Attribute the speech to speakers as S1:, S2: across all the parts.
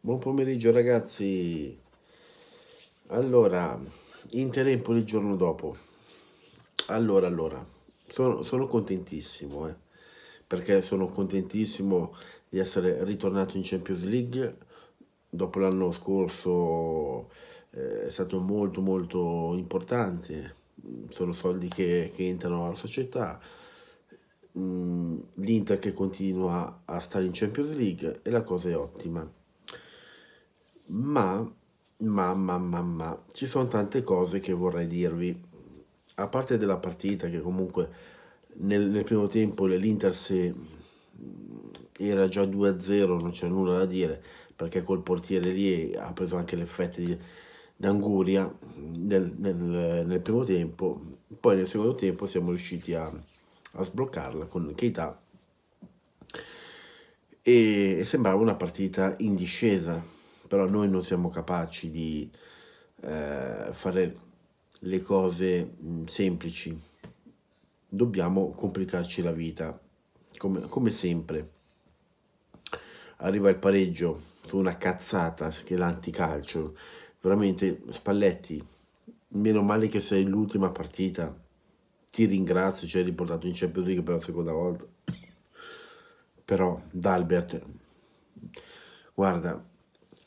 S1: Buon pomeriggio ragazzi. Allora, Inter Empoli il giorno dopo. Allora, allora, sono, sono contentissimo, eh, perché sono contentissimo di essere ritornato in Champions League. Dopo l'anno scorso eh, è stato molto molto importante. Sono soldi che, che entrano alla società, mm, l'Inter che continua a stare in Champions League e la cosa è ottima ma, ma, ma, ma, ma, ci sono tante cose che vorrei dirvi. A parte della partita che comunque nel, nel primo tempo l'Inter se era già 2-0, non c'è nulla da dire, perché col portiere lì ha preso anche l'effetto di d'anguria nel, nel, nel, primo tempo, poi nel secondo tempo siamo riusciti a, a sbloccarla con Keita e, e sembrava una partita in discesa, però noi non siamo capaci di eh, fare le cose mh, mm, semplici, dobbiamo complicarci la vita, come, come sempre. Arriva il pareggio su una cazzata che è l'anticalcio, veramente Spalletti, meno male che sei l'ultima partita, ti ringrazio, ci hai riportato in Champions League per la seconda volta. Però, D'Albert, guarda,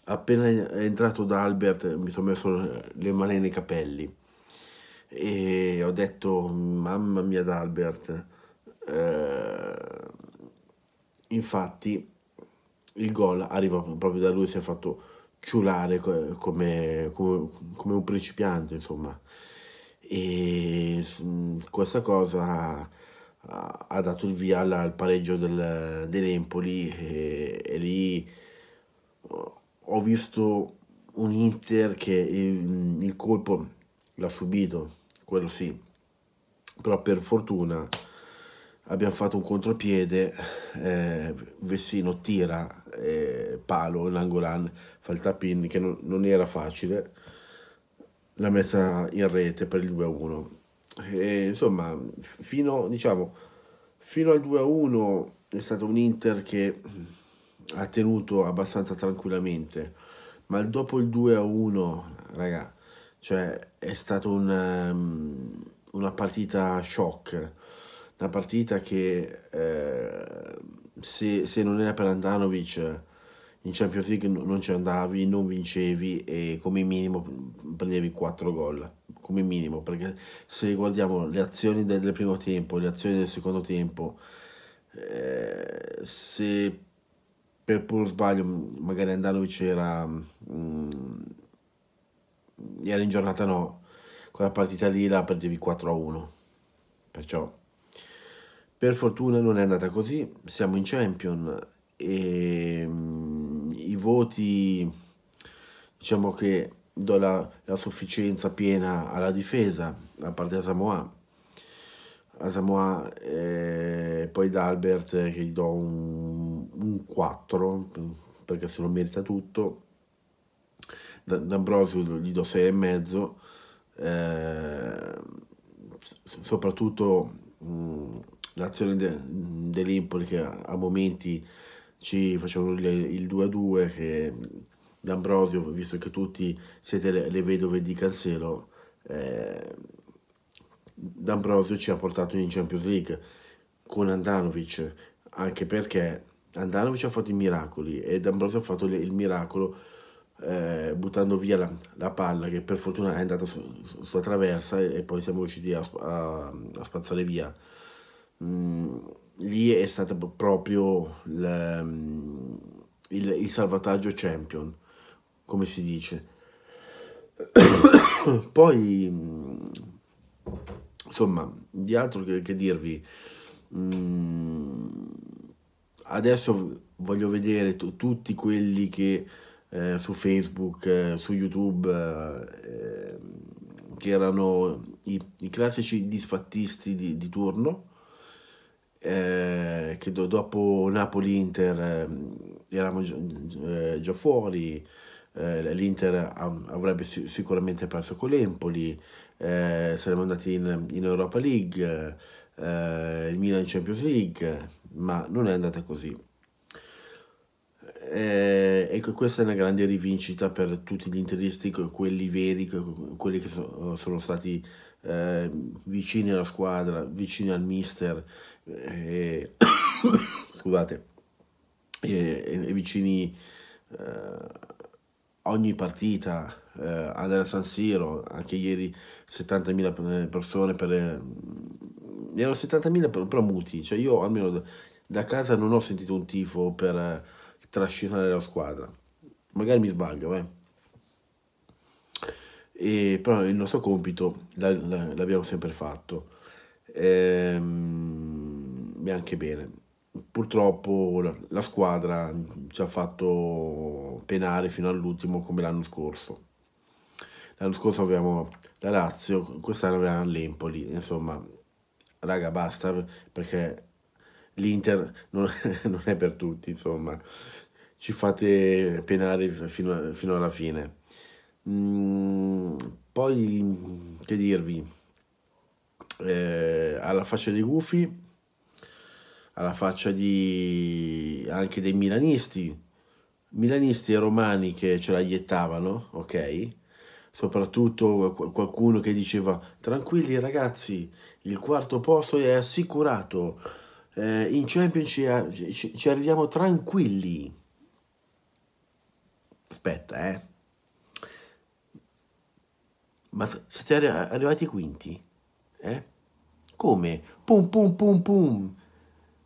S1: appena entrato da Albert mi sono messo le mani nei capelli e ho detto mamma mia da Albert eh, infatti il gol arriva proprio da lui si è fatto ciulare come, come, come un principiante insomma e mm, questa cosa ha dato il via al, pareggio del, dell'Empoli e, e lì oh, ho visto un Inter che il, il colpo l'ha subito, quello sì, però per fortuna abbiamo fatto un contropiede, eh, Vessino tira, eh, palo, l'angolan fa il tap in che non, non era facile, l'ha messa in rete per il 2-1. E, insomma, fino, diciamo, fino al 2-1 è stato un Inter che ha tenuto abbastanza tranquillamente, ma dopo il 2 a 1, raga, cioè è stata un, um, una partita shock, una partita che eh, se, se, non era per Andanovic in Champions League non ci andavi, non vincevi e come minimo prendevi 4 gol, come minimo, perché se guardiamo le azioni del primo tempo, le azioni del secondo tempo, eh, se per puro sbaglio magari Andanovic era, mh, era in giornata no, quella partita lì la perdevi 4 a 1, perciò per fortuna non è andata così, siamo in Champion e mh, i voti diciamo che do la, la sufficienza piena alla difesa da parte Samoa eh, a Samoa eh, e poi D'Albert eh, che gli do un, un 4 perché se lo merita tutto D'Ambrosio gli do 6 6,5 eh, soprattutto l'azione de, dell'Empoli che a, momenti ci facevano il, il 2-2 che D'Ambrosio visto che tutti siete le, le vedove di Cancelo eh, D'Ambrosio ci ha portato in Champions League con Andanovic, anche perché Andanovic ha fatto i miracoli e D'Ambrosio ha fatto il miracolo eh, buttando via la, la, palla che per fortuna è andata sulla su traversa e, e, poi siamo riusciti a, a, a spazzare via. Mm, lì è stato proprio il, mm, il, il salvataggio champion, come si dice. poi mm, insomma, di altro che, che dirvi. Mm, adesso voglio vedere tutti quelli che eh, su Facebook, eh, su YouTube, eh, che erano i, i classici disfattisti di, di turno, eh, che do dopo Napoli-Inter eh, eravamo già, eh, già fuori, eh, l'Inter avrebbe sicuramente perso con l'Empoli, eh, saremmo andati in, in Europa League, eh, il Milan in Champions League, ma non è andata così. Eh, ecco, questa è una grande rivincita per tutti gli interisti, quelli veri, quelli che so, sono stati eh, vicini alla squadra, vicini al mister, eh, scusate, eh, e vicini eh, ogni partita, eh, andare a San Siro, anche ieri 70.000 eh, persone per... Eh, erano 70.000 per, per muti, cioè io almeno da, da casa non ho sentito un tifo per eh, trascinare la squadra, magari mi sbaglio, eh. E, però il nostro compito l'abbiamo sempre fatto, ehm, e anche bene purtroppo la squadra ci ha fatto penare fino all'ultimo come l'anno scorso. L'anno scorso avevamo la Lazio, quest'anno avevamo l'Empoli, insomma, raga basta perché l'Inter non, non, è per tutti, insomma, ci fate penare fino, fino alla fine. Mm, poi, che dirvi, eh, alla faccia dei gufi alla faccia di anche dei milanisti, milanisti e romani che ce la iettavano, ok? Soprattutto qualcuno che diceva tranquilli ragazzi, il quarto posto è assicurato, eh, in Champions ci arriviamo tranquilli. Aspetta, eh. Ma siete arrivati quinti? Eh? Come? Pum pum pum pum.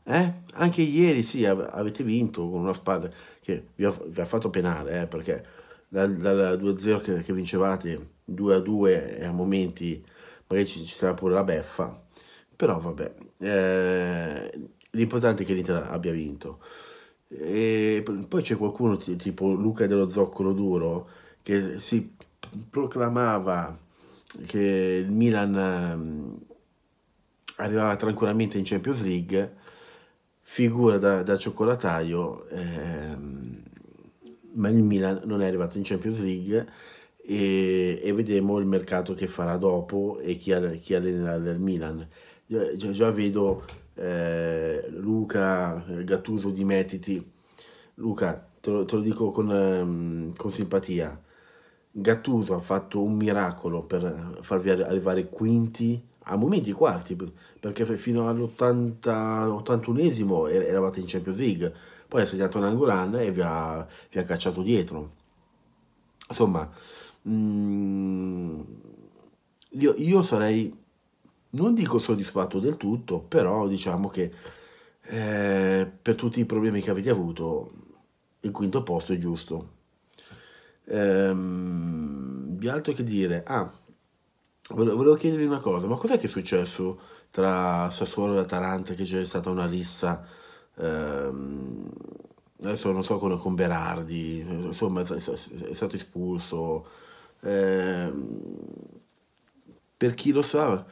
S1: Eh? Anche ieri sì, av avete vinto con una spada che vi ha, vi ha fatto penare, eh, perché dal, dal 2-0 che, che, vincevate 2-2 e a momenti magari ci, ci, sarà pure la beffa, però vabbè, eh, l'importante è che l'Inter abbia vinto. E poi c'è qualcuno tipo Luca dello Zoccolo Duro che si proclamava che il Milan mm, arrivava tranquillamente in Champions League figura da, da cioccolataio, ehm, ma il Milan non è arrivato in Champions League e, e vedremo il mercato che farà dopo e chi, chi allenerà il Milan. Già, già vedo eh, Luca Gattuso di Metiti. Luca, te lo, te lo dico con, ehm, con simpatia. Gattuso ha fatto un miracolo per farvi arrivare quinti a momenti quarti, perché fino all'81esimo eravate in Champions League, poi ha segnato Nangolan e vi ha, vi ha, cacciato dietro. Insomma, mh, mm, io, io, sarei, non dico soddisfatto del tutto, però diciamo che eh, per tutti i problemi che avete avuto, il quinto posto è giusto. Ehm, altro che dire, ah, Volevo chiedervi una cosa, ma cos'è che è successo tra Sassuolo e Atalanta che c'è stata una rissa? Ehm, adesso non so con, con Berardi, insomma è stato espulso. Ehm, per chi lo sa,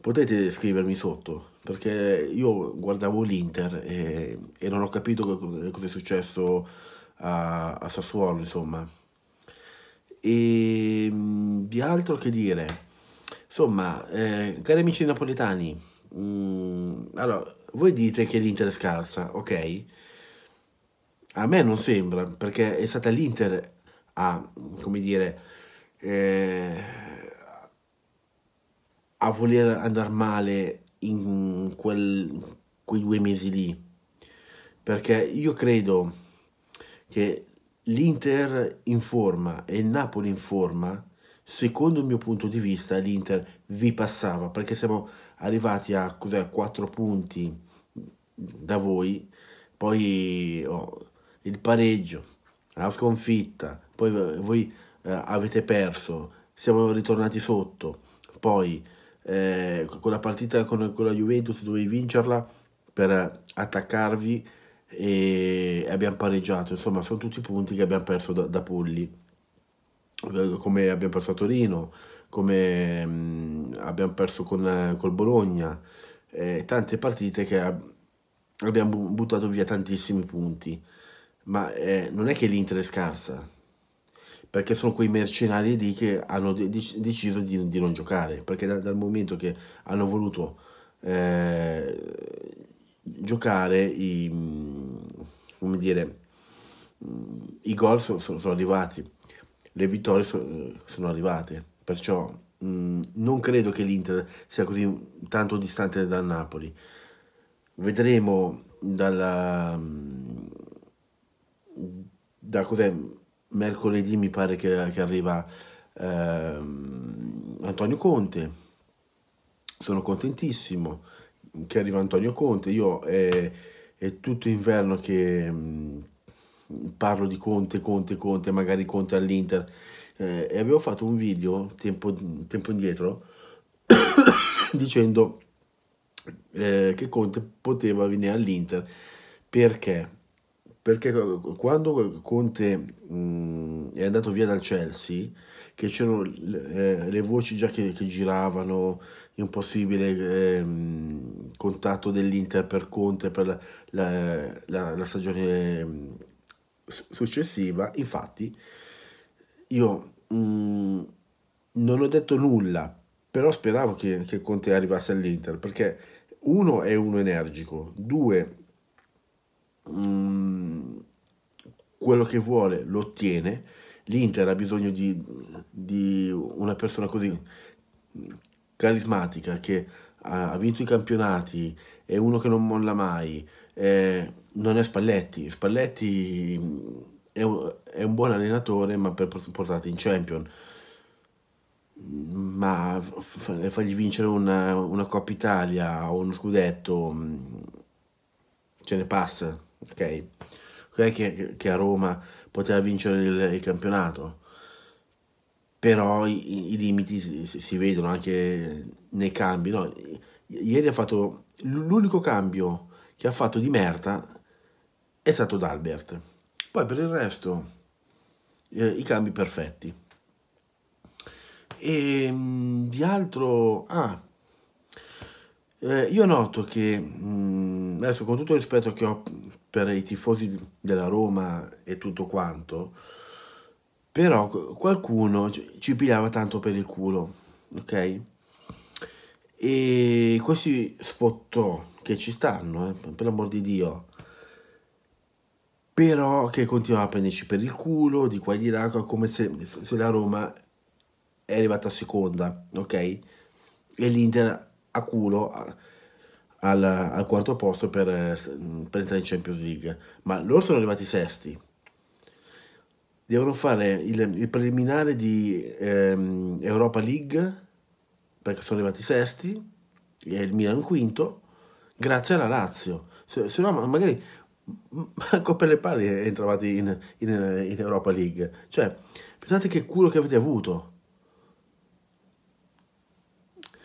S1: potete scrivermi sotto, perché io guardavo l'Inter e, e non ho capito cosa è successo a, a Sassuolo, insomma. E ehm, di altro che dire, insomma, eh, cari amici napoletani, mh, mm, allora, voi dite che l'Inter è scarsa, ok? A me non sembra, perché è stata l'Inter a, come dire, eh, a voler andare male in quel, quei due mesi lì. Perché io credo che l'Inter in forma e il Napoli in forma, secondo il mio punto di vista l'Inter vi passava perché siamo arrivati a cos'è, 4 punti da voi, poi oh, il pareggio, la sconfitta, poi eh, voi eh, avete perso, siamo ritornati sotto, poi eh, con la partita con, con la Juventus dovevi vincerla per attaccarvi e abbiamo pareggiato, insomma sono tutti punti che abbiamo perso da, da Pulli, come abbiamo perso a Torino, come mh, mm, abbiamo perso con, col Bologna, eh, tante partite che ab abbiamo buttato via tantissimi punti, ma eh, non è che l'Inter è scarsa, perché sono quei mercenari lì che hanno de deciso di, di, non giocare, perché da, dal momento che hanno voluto... Eh, giocare i, mm, come dire, mm, i gol sono, sono arrivati, le vittorie sono, eh, sono arrivate, perciò mm, non credo che l'Inter sia così tanto distante dal Napoli. Vedremo dalla, da cos'è, mercoledì mi pare che, che arriva eh, Antonio Conte, sono contentissimo che arriva Antonio Conte, io è, è tutto inverno che mm, parlo di Conte, Conte, Conte, magari Conte all'Inter eh, e avevo fatto un video tempo, tempo indietro dicendo eh, che Conte poteva venire all'Inter perché? perché quando Conte mh, mm, è andato via dal Chelsea che c'erano eh, le voci già che, che giravano, un possibile eh, contatto dell'Inter per Conte per la, la, la, la stagione ehm, successiva, infatti io mh, mm, non ho detto nulla, però speravo che, che Conte arrivasse all'Inter, perché uno è uno energico, due mh, mm, quello che vuole lo ottiene, l'Inter ha bisogno di, di, una persona così carismatica che ha, vinto i campionati, è uno che non molla mai, è, non è Spalletti. Spalletti è un, è un buon allenatore ma per portarti in champion. ma fargli vincere una, una Coppa Italia o uno scudetto mm, ce ne passa, ok? Ok che, che a Roma poteva vincere il, il campionato però i, i limiti si, si, vedono anche nei cambi no? ieri ha fatto l'unico cambio che ha fatto di merda è stato D'Albert poi per il resto eh, i cambi perfetti e ehm, di altro ah, eh, io noto che mh, mm, adesso con tutto il rispetto che ho per i tifosi della Roma e tutto quanto, però qualcuno ci pigliava tanto per il culo, ok? E questi spottò che ci stanno, eh, per l'amor di Dio, però che continuava a prenderci per il culo di qua e di là, come se, se la Roma è arrivata a seconda, ok? E l'Inter a culo al, al quarto posto per, eh, per entrare in Champions League, ma loro sono arrivati sesti. Devono fare il, il preliminare di ehm, Europa League, perché sono arrivati sesti, e il Milan quinto, grazie alla Lazio. Se, se no, magari manco per le palle entravate in, in, in, Europa League. Cioè, pensate che culo che avete avuto.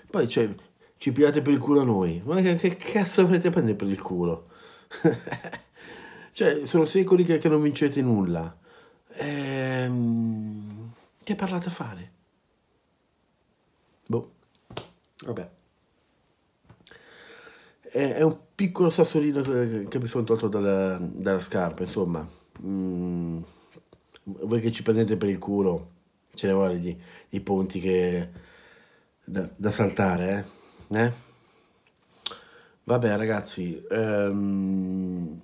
S1: Poi, c'è cioè, ci pigliate per il culo a noi. Ma che, che cazzo volete prendere per il culo? cioè, sono secoli che, che non vincete nulla. Ehm, che parlate a fare? Boh, vabbè. È, è un piccolo sassolino che, che mi sono tolto dalla, dalla scarpa, insomma. Mm, voi che ci prendete per il culo, ce ne vuole di, di ponti che, da, da saltare, eh? Eh? Vabbè ragazzi, ehm,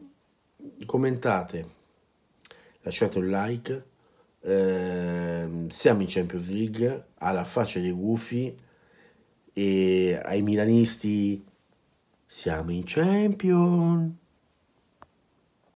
S1: commentate, lasciate un like, ehm, siamo in Champions League, alla faccia dei gufi e ai milanisti siamo in Champions.